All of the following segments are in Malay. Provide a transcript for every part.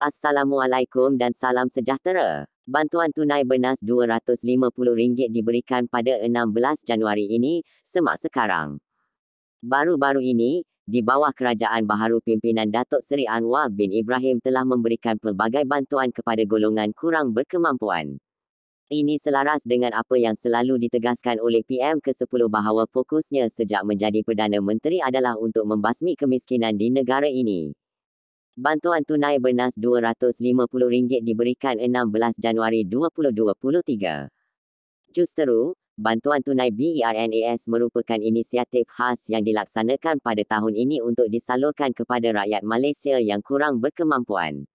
Assalamualaikum dan salam sejahtera. Bantuan tunai bernas RM250 diberikan pada 16 Januari ini, semak sekarang. Baru-baru ini, di bawah kerajaan baharu pimpinan Datuk Seri Anwar bin Ibrahim telah memberikan pelbagai bantuan kepada golongan kurang berkemampuan. Ini selaras dengan apa yang selalu ditegaskan oleh PM ke-10 bahawa fokusnya sejak menjadi Perdana Menteri adalah untuk membasmi kemiskinan di negara ini. Bantuan tunai bernas RM250 diberikan 16 Januari 2023. Justeru, bantuan tunai BERNAS merupakan inisiatif khas yang dilaksanakan pada tahun ini untuk disalurkan kepada rakyat Malaysia yang kurang berkemampuan.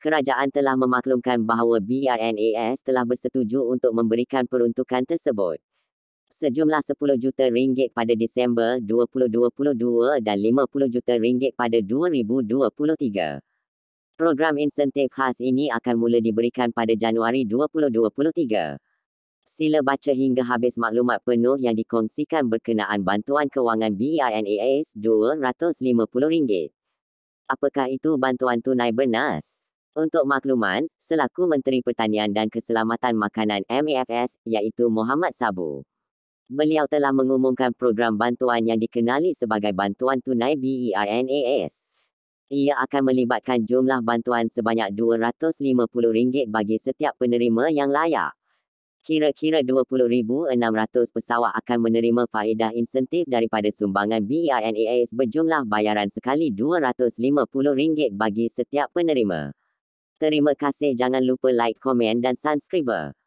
Kerajaan telah memaklumkan bahawa BERNAS telah bersetuju untuk memberikan peruntukan tersebut sejumlah 10 juta ringgit pada Disember 2022 dan 50 juta ringgit pada 2023. Program insentif khas ini akan mula diberikan pada Januari 2023. Sila baca hingga habis maklumat penuh yang dikongsikan berkenaan bantuan kewangan BRNAS RM250. Apakah itu bantuan tunai bernas? Untuk makluman, selaku Menteri Pertanian dan Keselamatan Makanan MAFS iaitu Muhammad Sabu beliau telah mengumumkan program bantuan yang dikenali sebagai Bantuan Tunai BERNAS. Ia akan melibatkan jumlah bantuan sebanyak RM250 bagi setiap penerima yang layak. Kira-kira 20,600 pesawat akan menerima faedah insentif daripada sumbangan BERNAS berjumlah bayaran sekali RM250 bagi setiap penerima. Terima kasih jangan lupa like, komen dan subscribe.